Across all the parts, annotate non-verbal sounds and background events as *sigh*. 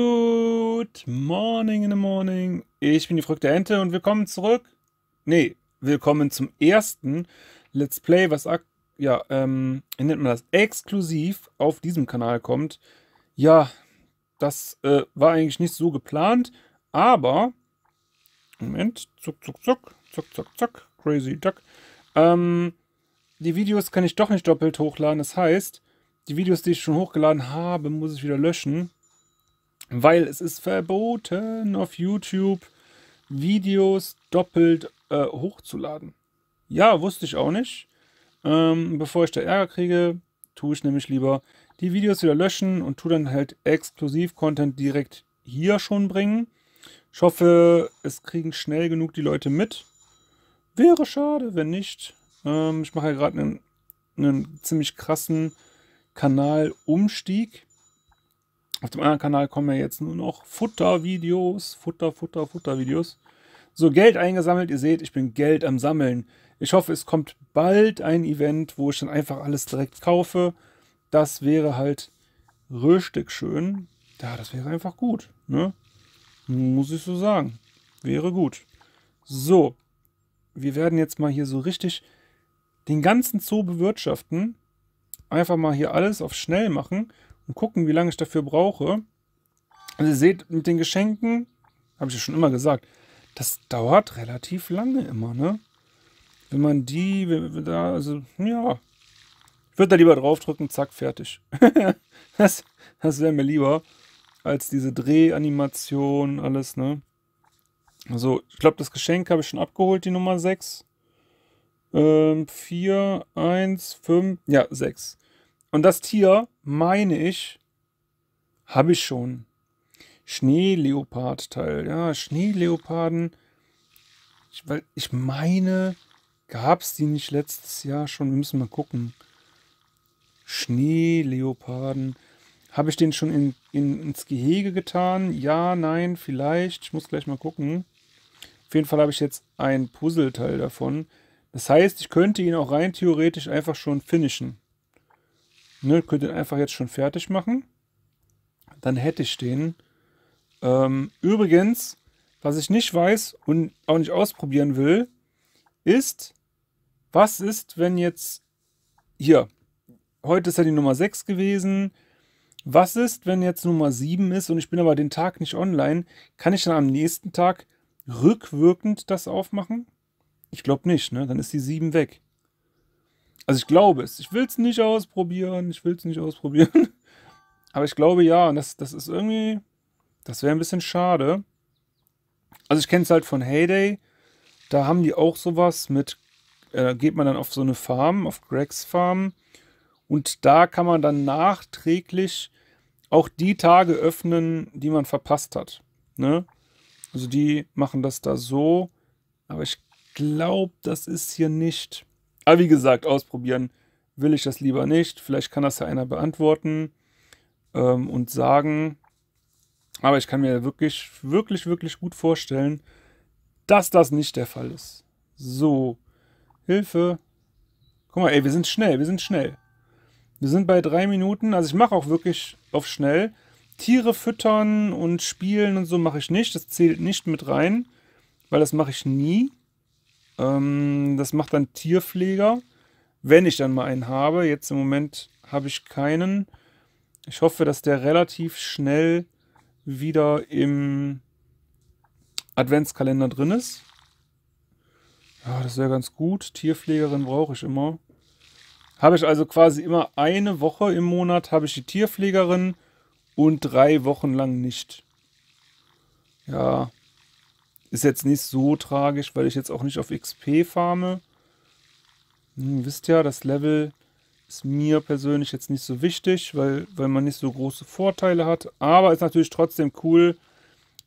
Good morning in the morning. Ich bin die verrückte Ente und willkommen zurück. Nee, willkommen zum ersten Let's Play, was ja, ähm, nennt man das? Exklusiv auf diesem Kanal kommt. Ja, das äh, war eigentlich nicht so geplant, aber Moment, zuck, zuck, zuck, zuck, zuck, zuck, crazy duck. Ähm, die Videos kann ich doch nicht doppelt hochladen. Das heißt, die Videos, die ich schon hochgeladen habe, muss ich wieder löschen weil es ist verboten, auf YouTube Videos doppelt äh, hochzuladen. Ja, wusste ich auch nicht. Ähm, bevor ich da Ärger kriege, tue ich nämlich lieber die Videos wieder löschen und tue dann halt exklusiv Content direkt hier schon bringen. Ich hoffe, es kriegen schnell genug die Leute mit. Wäre schade, wenn nicht. Ähm, ich mache ja gerade einen, einen ziemlich krassen Kanalumstieg auf dem anderen Kanal kommen ja jetzt nur noch Futtervideos, Futter, Futter, Futtervideos. So, Geld eingesammelt. Ihr seht, ich bin Geld am Sammeln. Ich hoffe, es kommt bald ein Event, wo ich dann einfach alles direkt kaufe. Das wäre halt richtig schön. Ja, das wäre einfach gut. Ne? Muss ich so sagen. Wäre gut. So, wir werden jetzt mal hier so richtig den ganzen Zoo bewirtschaften. Einfach mal hier alles auf schnell machen und gucken, wie lange ich dafür brauche. Und also ihr seht, mit den Geschenken, habe ich ja schon immer gesagt, das dauert relativ lange immer, ne? Wenn man die, wenn, wenn da, also, ja. Ich würde da lieber draufdrücken, zack, fertig. *laughs* das das wäre mir lieber als diese Drehanimation, alles, ne? Also, ich glaube, das Geschenk habe ich schon abgeholt, die Nummer 6. Ähm, 4, 1, 5, ja, 6. Und das Tier, meine ich, habe ich schon. Schneeleopard-Teil. Ja, Schneeleoparden. Ich, weil ich meine, gab es die nicht letztes Jahr schon? Wir müssen mal gucken. Schneeleoparden. Habe ich den schon in, in, ins Gehege getan? Ja, nein, vielleicht. Ich muss gleich mal gucken. Auf jeden Fall habe ich jetzt ein Puzzleteil davon. Das heißt, ich könnte ihn auch rein theoretisch einfach schon finishen. Ne, könnt ihr einfach jetzt schon fertig machen. Dann hätte ich den. Ähm, übrigens, was ich nicht weiß und auch nicht ausprobieren will, ist, was ist, wenn jetzt hier, heute ist ja die Nummer 6 gewesen. Was ist, wenn jetzt Nummer 7 ist und ich bin aber den Tag nicht online? Kann ich dann am nächsten Tag rückwirkend das aufmachen? Ich glaube nicht, ne? Dann ist die 7 weg. Also ich glaube es. Ich will es nicht ausprobieren. Ich will es nicht ausprobieren. *laughs* Aber ich glaube ja. Und das, das ist irgendwie. Das wäre ein bisschen schade. Also ich kenne es halt von Heyday. Da haben die auch sowas mit. Äh, geht man dann auf so eine Farm, auf Gregs Farm. Und da kann man dann nachträglich auch die Tage öffnen, die man verpasst hat. Ne? Also die machen das da so. Aber ich glaube, das ist hier nicht. Aber wie gesagt, ausprobieren will ich das lieber nicht. Vielleicht kann das ja einer beantworten ähm, und sagen. Aber ich kann mir wirklich, wirklich, wirklich gut vorstellen, dass das nicht der Fall ist. So, Hilfe. Guck mal, ey, wir sind schnell, wir sind schnell. Wir sind bei drei Minuten. Also ich mache auch wirklich auf schnell. Tiere füttern und spielen und so mache ich nicht. Das zählt nicht mit rein, weil das mache ich nie. Ähm, das macht dann Tierpfleger, wenn ich dann mal einen habe. Jetzt im Moment habe ich keinen. Ich hoffe, dass der relativ schnell wieder im Adventskalender drin ist. Ja, das wäre ganz gut. Tierpflegerin brauche ich immer. Habe ich also quasi immer eine Woche im Monat habe ich die Tierpflegerin und drei Wochen lang nicht. Ja, ist jetzt nicht so tragisch, weil ich jetzt auch nicht auf XP farme. Hm, ihr wisst ja, das Level ist mir persönlich jetzt nicht so wichtig, weil, weil man nicht so große Vorteile hat. Aber ist natürlich trotzdem cool,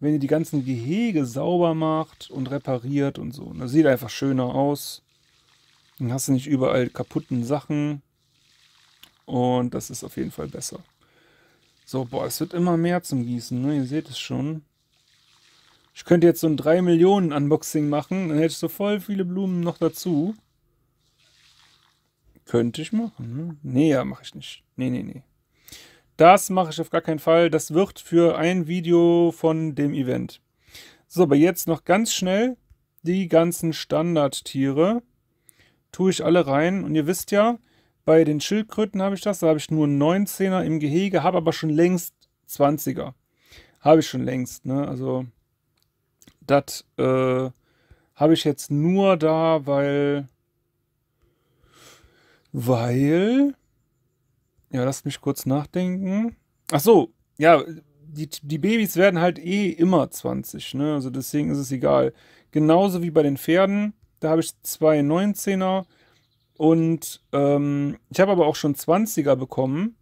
wenn ihr die ganzen Gehege sauber macht und repariert und so. das sieht einfach schöner aus. Dann hast du nicht überall kaputten Sachen. Und das ist auf jeden Fall besser. So, boah, es wird immer mehr zum Gießen, ne? Ihr seht es schon. Ich könnte jetzt so ein 3 Millionen Unboxing machen, dann hätte ich so voll viele Blumen noch dazu. Könnte ich machen. Ne? Nee, ja, mache ich nicht. Nee, nee, nee. Das mache ich auf gar keinen Fall. Das wird für ein Video von dem Event. So, aber jetzt noch ganz schnell die ganzen Standardtiere. Tue ich alle rein. Und ihr wisst ja, bei den Schildkröten habe ich das. Da habe ich nur 19er im Gehege, habe aber schon längst 20er. Habe ich schon längst, ne? Also das äh, habe ich jetzt nur da, weil. Weil. Ja, lasst mich kurz nachdenken. Ach so, ja, die, die Babys werden halt eh immer 20, ne? Also deswegen ist es egal. Genauso wie bei den Pferden. Da habe ich zwei 19er und ähm, ich habe aber auch schon 20er bekommen.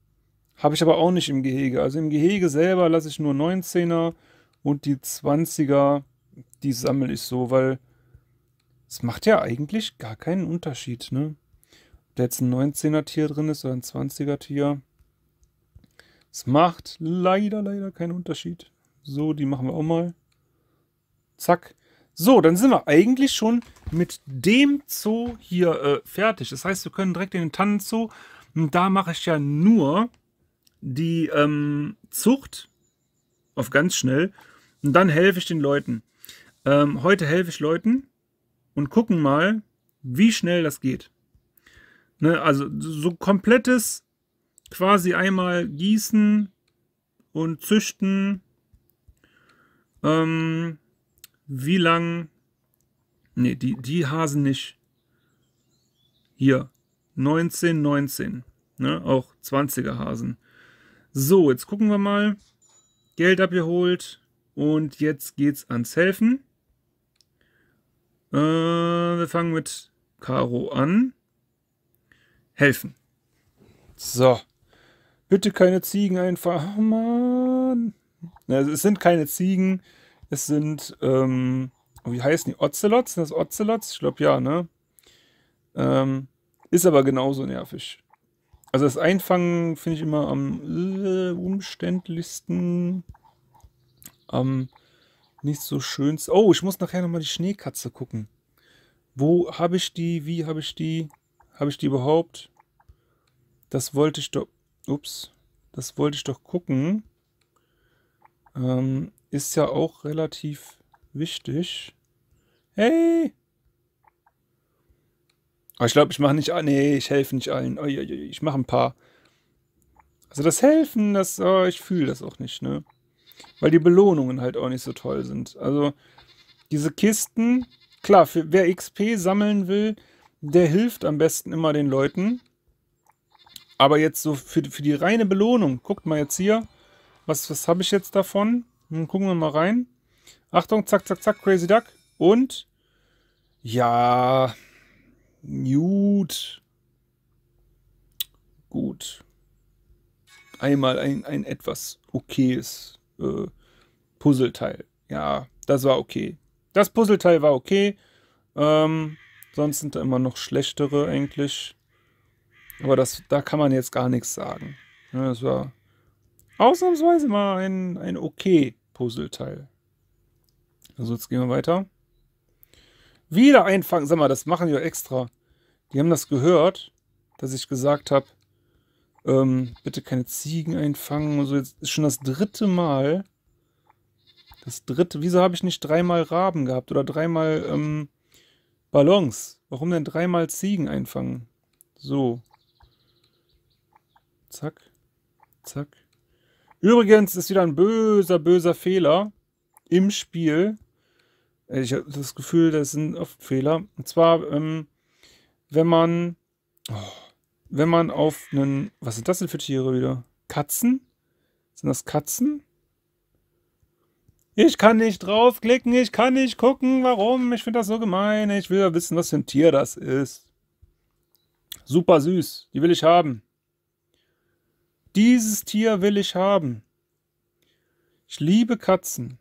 Habe ich aber auch nicht im Gehege. Also im Gehege selber lasse ich nur 19er und die 20er die sammle ich so, weil es macht ja eigentlich gar keinen Unterschied, ne? Ob da jetzt ein 19er Tier drin ist oder ein 20er Tier. Es macht leider, leider keinen Unterschied. So, die machen wir auch mal. Zack. So, dann sind wir eigentlich schon mit dem Zoo hier äh, fertig. Das heißt, wir können direkt in den Tannenzoo. Und da mache ich ja nur die ähm, Zucht auf ganz schnell. Und dann helfe ich den Leuten. Ähm, heute helfe ich Leuten und gucken mal, wie schnell das geht. Ne, also so komplettes quasi einmal gießen und züchten. Ähm, wie lang? Ne, die, die Hasen nicht. Hier, 19, 19. Ne, auch 20er Hasen. So, jetzt gucken wir mal. Geld abgeholt. Und jetzt geht's ans Helfen. Äh, wir fangen mit Caro an. Helfen. So. Bitte keine Ziegen einfach. Oh Mann. Also es sind keine Ziegen. Es sind, ähm, wie heißen die? Ocelots? Sind das Ocelots? Ich glaube ja, ne? Ähm, ist aber genauso nervig. Also das Einfangen finde ich immer am äh, umständlichsten, am nicht so schön. Oh, ich muss nachher nochmal die Schneekatze gucken. Wo habe ich die? Wie habe ich die? Habe ich die überhaupt? Das wollte ich doch... Ups. Das wollte ich doch gucken. Ähm, ist ja auch relativ wichtig. Hey! Aber ich glaube, ich mache nicht... Ah, nee, ich helfe nicht allen. Ich mache ein paar. Also das Helfen, das... Oh, ich fühle das auch nicht, ne? weil die Belohnungen halt auch nicht so toll sind. Also diese Kisten, klar, für, wer XP sammeln will, der hilft am besten immer den Leuten. Aber jetzt so für, für die reine Belohnung, guckt mal jetzt hier, was, was habe ich jetzt davon? Dann hm, gucken wir mal rein. Achtung, zack, zack, zack, Crazy Duck. Und, ja, gut. Gut. Einmal ein, ein etwas okayes äh, Puzzleteil. Ja, das war okay. Das Puzzleteil war okay. Ähm, sonst sind da immer noch schlechtere eigentlich. Aber das, da kann man jetzt gar nichts sagen. Ja, das war ausnahmsweise mal ein, ein okay Puzzleteil. Also jetzt gehen wir weiter. Wieder einfangen. Sag mal, das machen die extra. Die haben das gehört, dass ich gesagt habe, ähm, bitte keine Ziegen einfangen. Also jetzt ist schon das dritte Mal. Das dritte. Wieso habe ich nicht dreimal Raben gehabt oder dreimal ähm, Ballons? Warum denn dreimal Ziegen einfangen? So. Zack. Zack. Übrigens ist wieder ein böser, böser Fehler im Spiel. Äh, ich habe das Gefühl, das sind oft Fehler. Und zwar, ähm, wenn man. Oh wenn man auf einen. Was sind das denn für Tiere wieder? Katzen? Sind das Katzen? Ich kann nicht draufklicken, ich kann nicht gucken, warum. Ich finde das so gemein. Ich will ja wissen, was für ein Tier das ist. Super süß. Die will ich haben. Dieses Tier will ich haben. Ich liebe Katzen.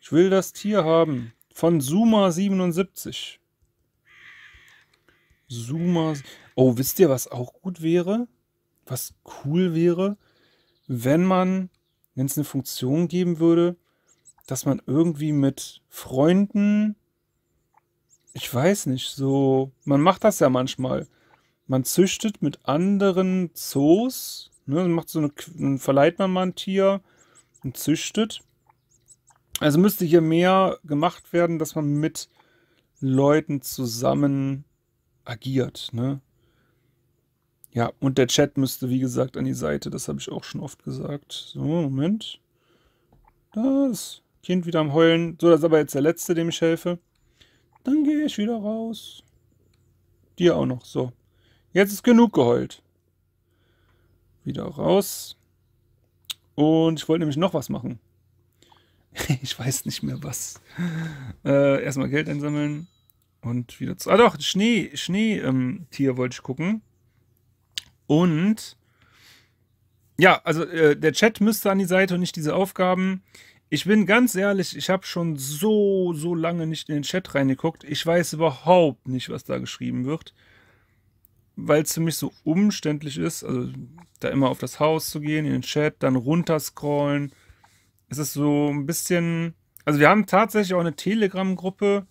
Ich will das Tier haben. Von Suma 77. Zoomer. Oh, wisst ihr, was auch gut wäre? Was cool wäre, wenn man, wenn es eine Funktion geben würde, dass man irgendwie mit Freunden, ich weiß nicht, so, man macht das ja manchmal. Man züchtet mit anderen Zoos, ne, macht so eine, verleiht man mal ein Tier und züchtet. Also müsste hier mehr gemacht werden, dass man mit Leuten zusammen agiert. Ne? Ja, und der Chat müsste, wie gesagt, an die Seite. Das habe ich auch schon oft gesagt. So, Moment. Das Kind wieder am Heulen. So, das ist aber jetzt der Letzte, dem ich helfe. Dann gehe ich wieder raus. Dir auch noch. So. Jetzt ist genug geheult. Wieder raus. Und ich wollte nämlich noch was machen. *laughs* ich weiß nicht mehr was. Äh, erstmal Geld einsammeln. Und wieder zu. Ah doch, Schnee, Schneetier ähm, Tier wollte ich gucken. Und ja, also äh, der Chat müsste an die Seite und nicht diese Aufgaben. Ich bin ganz ehrlich, ich habe schon so, so lange nicht in den Chat reingeguckt. Ich weiß überhaupt nicht, was da geschrieben wird, weil es für mich so umständlich ist. Also da immer auf das Haus zu gehen, in den Chat, dann runterscrollen. Es ist so ein bisschen. Also wir haben tatsächlich auch eine Telegram-Gruppe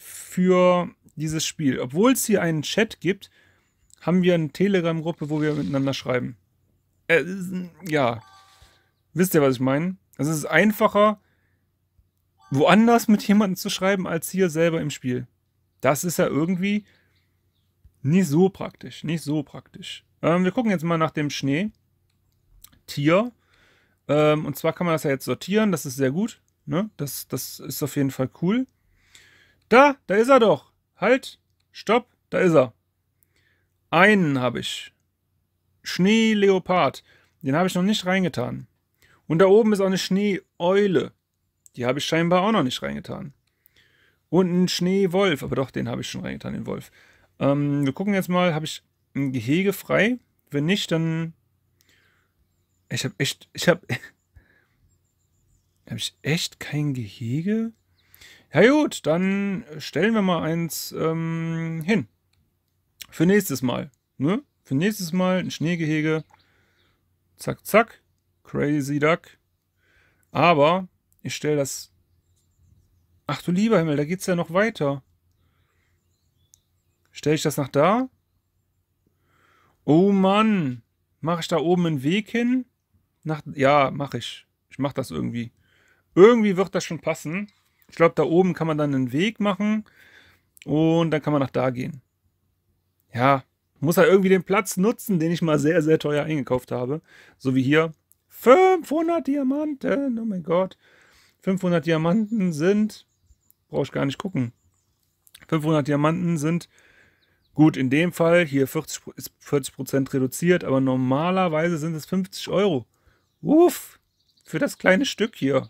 für dieses Spiel. Obwohl es hier einen Chat gibt, haben wir eine Telegram-Gruppe, wo wir miteinander schreiben. Äh, ja. Wisst ihr, was ich meine? Es ist einfacher, woanders mit jemandem zu schreiben, als hier selber im Spiel. Das ist ja irgendwie nicht so praktisch. Nicht so praktisch. Ähm, wir gucken jetzt mal nach dem Schnee. Tier. Ähm, und zwar kann man das ja jetzt sortieren. Das ist sehr gut. Ne? Das, das ist auf jeden Fall cool. Da, da ist er doch. Halt, stopp, da ist er. Einen habe ich. Schneeleopard. Den habe ich noch nicht reingetan. Und da oben ist auch eine Schneeeule. Die habe ich scheinbar auch noch nicht reingetan. Und ein Schneewolf. Aber doch, den habe ich schon reingetan, den Wolf. Ähm, wir gucken jetzt mal, habe ich ein Gehege frei? Wenn nicht, dann... Ich habe echt... Ich habe... *laughs* habe ich echt kein Gehege? Ja gut, dann stellen wir mal eins ähm, hin. Für nächstes Mal. Ne? Für nächstes Mal ein Schneegehege. Zack, zack. Crazy Duck. Aber ich stelle das... Ach du lieber Himmel, da geht's ja noch weiter. Stelle ich das nach da? Oh Mann. Mache ich da oben einen Weg hin? Nach... Ja, mache ich. Ich mache das irgendwie. Irgendwie wird das schon passen. Ich glaube, da oben kann man dann einen Weg machen und dann kann man nach da gehen. Ja, muss halt irgendwie den Platz nutzen, den ich mal sehr, sehr teuer eingekauft habe. So wie hier. 500 Diamanten, oh mein Gott. 500 Diamanten sind, brauche ich gar nicht gucken. 500 Diamanten sind, gut, in dem Fall hier 40, ist 40% reduziert, aber normalerweise sind es 50 Euro. Uff, für das kleine Stück hier.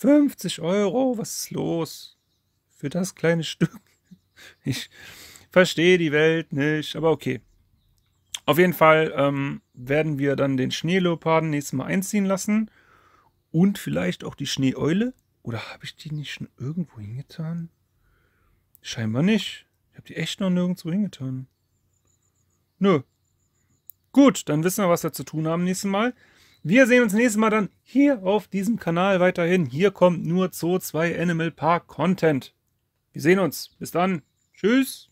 50 Euro, was ist los? Für das kleine Stück. *laughs* Ich verstehe die Welt nicht, aber okay. Auf jeden Fall ähm, werden wir dann den Schneeleoparden nächstes Mal einziehen lassen. Und vielleicht auch die Schneeeule. Oder habe ich die nicht schon irgendwo hingetan? Scheinbar nicht. Ich habe die echt noch nirgendwo hingetan. Nö. Gut, dann wissen wir, was wir zu tun haben nächstes Mal. Wir sehen uns nächstes Mal dann hier auf diesem Kanal weiterhin. Hier kommt nur Zoo 2 Animal Park Content. Wir sehen uns. Bis dann. Tschüss.